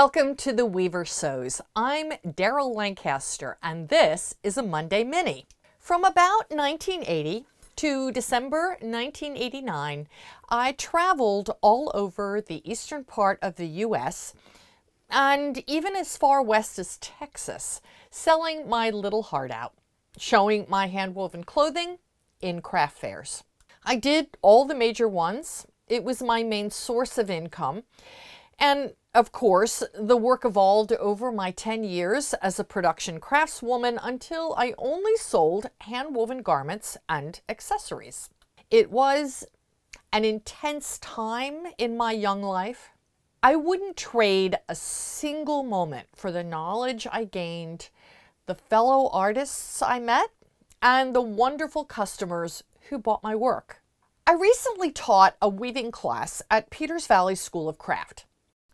Welcome to the Weaver Sews. I'm Daryl Lancaster, and this is a Monday Mini. From about 1980 to December 1989, I traveled all over the eastern part of the U.S. and even as far west as Texas, selling my little heart out, showing my hand-woven clothing in craft fairs. I did all the major ones. It was my main source of income. And of course, the work evolved over my 10 years as a production craftswoman until I only sold hand woven garments and accessories. It was an intense time in my young life. I wouldn't trade a single moment for the knowledge I gained, the fellow artists I met, and the wonderful customers who bought my work. I recently taught a weaving class at Peters Valley School of Craft.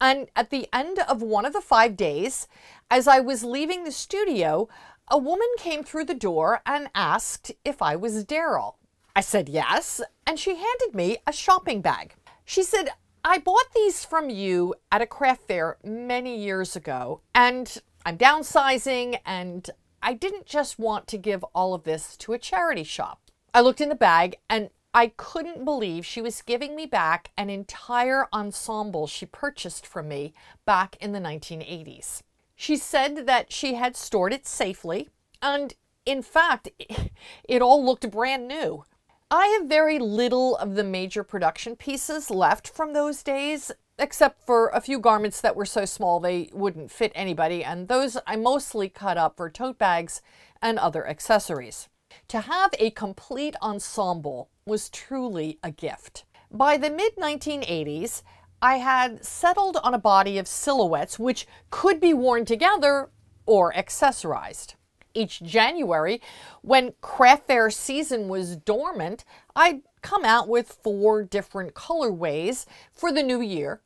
And at the end of one of the five days, as I was leaving the studio, a woman came through the door and asked if I was Daryl. I said yes, and she handed me a shopping bag. She said, I bought these from you at a craft fair many years ago, and I'm downsizing, and I didn't just want to give all of this to a charity shop. I looked in the bag, and I couldn't believe she was giving me back an entire ensemble she purchased from me back in the 1980s. She said that she had stored it safely, and in fact, it all looked brand new. I have very little of the major production pieces left from those days, except for a few garments that were so small they wouldn't fit anybody, and those I mostly cut up for tote bags and other accessories. To have a complete ensemble was truly a gift. By the mid 1980s, I had settled on a body of silhouettes which could be worn together or accessorized. Each January, when craft fair season was dormant, I'd come out with four different colorways for the new year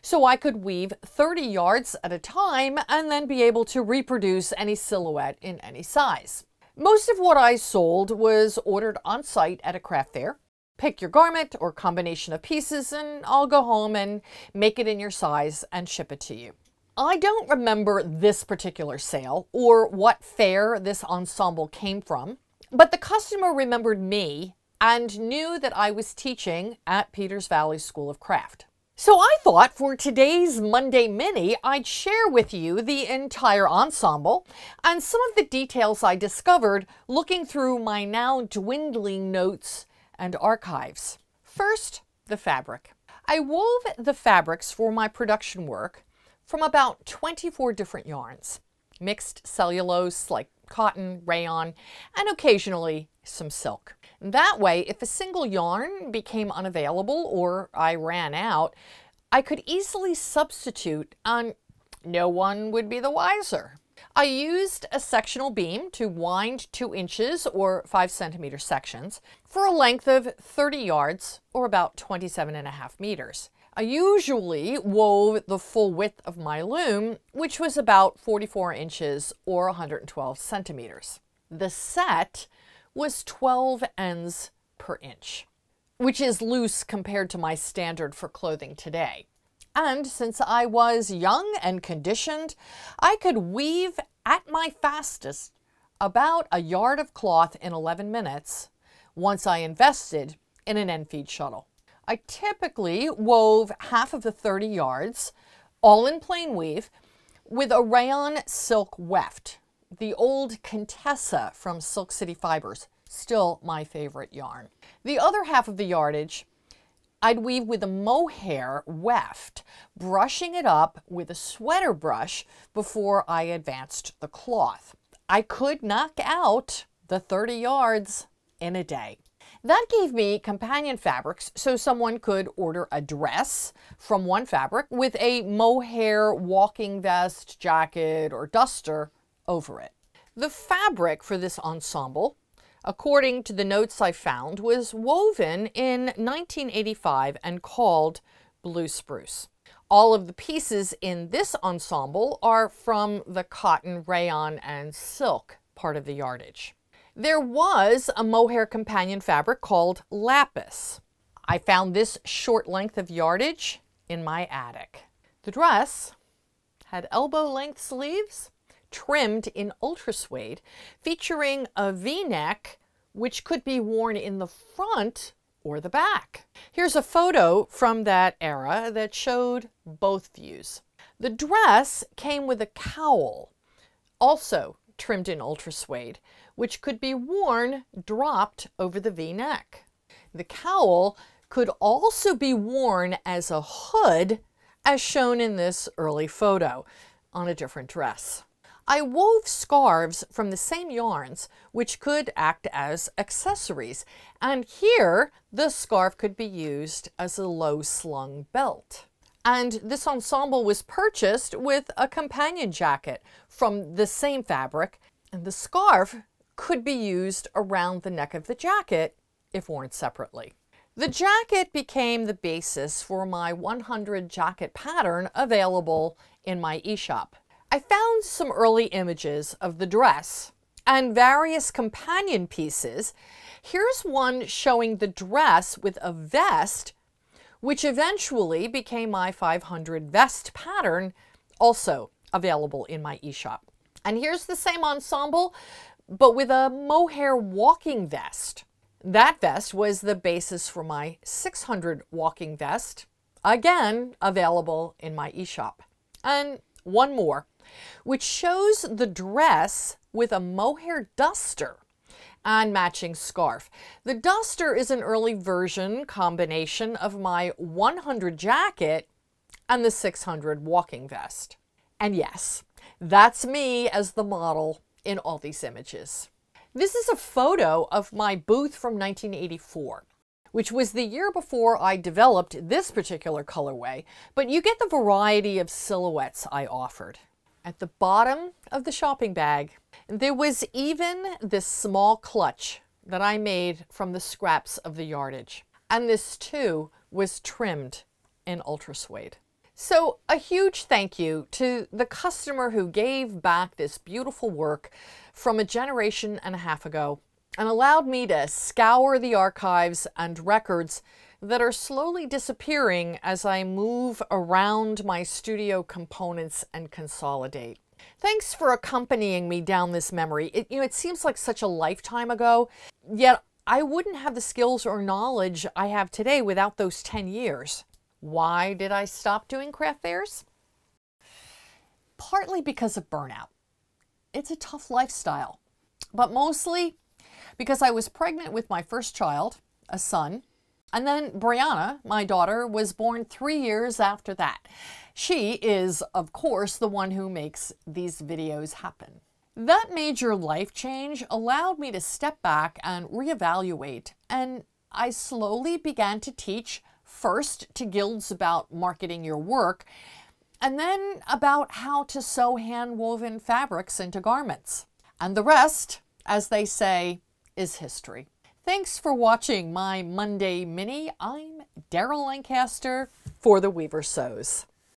so I could weave 30 yards at a time and then be able to reproduce any silhouette in any size. Most of what I sold was ordered on site at a craft fair. Pick your garment or combination of pieces and I'll go home and make it in your size and ship it to you. I don't remember this particular sale or what fair this ensemble came from, but the customer remembered me and knew that I was teaching at Peters Valley School of Craft. So I thought for today's Monday Mini, I'd share with you the entire ensemble and some of the details I discovered looking through my now dwindling notes and archives. First, the fabric. I wove the fabrics for my production work from about 24 different yarns. Mixed cellulose like cotton, rayon, and occasionally some silk. That way, if a single yarn became unavailable or I ran out, I could easily substitute and no one would be the wiser. I used a sectional beam to wind 2 inches or 5 centimeter sections for a length of 30 yards or about 27 and a half meters. I usually wove the full width of my loom, which was about 44 inches or 112 centimeters. The set was 12 ends per inch, which is loose compared to my standard for clothing today. And since I was young and conditioned, I could weave at my fastest about a yard of cloth in 11 minutes once I invested in an end feed shuttle. I typically wove half of the 30 yards, all in plain weave, with a rayon silk weft, the old Contessa from Silk City Fibers, still my favorite yarn. The other half of the yardage I'd weave with a mohair weft, brushing it up with a sweater brush before I advanced the cloth. I could knock out the 30 yards in a day. That gave me companion fabrics so someone could order a dress from one fabric with a mohair walking vest, jacket, or duster over it. The fabric for this ensemble, according to the notes I found, was woven in 1985 and called blue spruce. All of the pieces in this ensemble are from the cotton, rayon, and silk part of the yardage. There was a mohair companion fabric called lapis. I found this short length of yardage in my attic. The dress had elbow length sleeves trimmed in ultra suede featuring a v-neck which could be worn in the front or the back. Here's a photo from that era that showed both views. The dress came with a cowl, also trimmed in ultra suede, which could be worn dropped over the v-neck. The cowl could also be worn as a hood as shown in this early photo on a different dress. I wove scarves from the same yarns, which could act as accessories. And here, the scarf could be used as a low slung belt. And this ensemble was purchased with a companion jacket from the same fabric. And the scarf could be used around the neck of the jacket if worn separately. The jacket became the basis for my 100 jacket pattern available in my eShop. I found some early images of the dress and various companion pieces. Here's one showing the dress with a vest, which eventually became my 500 vest pattern, also available in my eShop. And here's the same ensemble but with a mohair walking vest. That vest was the basis for my 600 walking vest, again available in my eShop. And one more, which shows the dress with a mohair duster and matching scarf. The duster is an early version combination of my 100 jacket and the 600 walking vest. And yes, that's me as the model in all these images. This is a photo of my booth from 1984 which was the year before I developed this particular colorway, but you get the variety of silhouettes I offered. At the bottom of the shopping bag, there was even this small clutch that I made from the scraps of the yardage. And this too was trimmed in ultra suede. So, a huge thank you to the customer who gave back this beautiful work from a generation and a half ago and allowed me to scour the archives and records that are slowly disappearing as I move around my studio components and consolidate. Thanks for accompanying me down this memory. It, you know, it seems like such a lifetime ago, yet I wouldn't have the skills or knowledge I have today without those 10 years. Why did I stop doing craft fairs? Partly because of burnout. It's a tough lifestyle, but mostly because I was pregnant with my first child, a son, and then Brianna, my daughter, was born three years after that. She is, of course, the one who makes these videos happen. That major life change allowed me to step back and reevaluate, and I slowly began to teach first to guilds about marketing your work, and then about how to sew hand woven fabrics into garments. And the rest, as they say, is history. Thanks for watching my Monday Mini. I'm Daryl Lancaster for The Weaver Sews.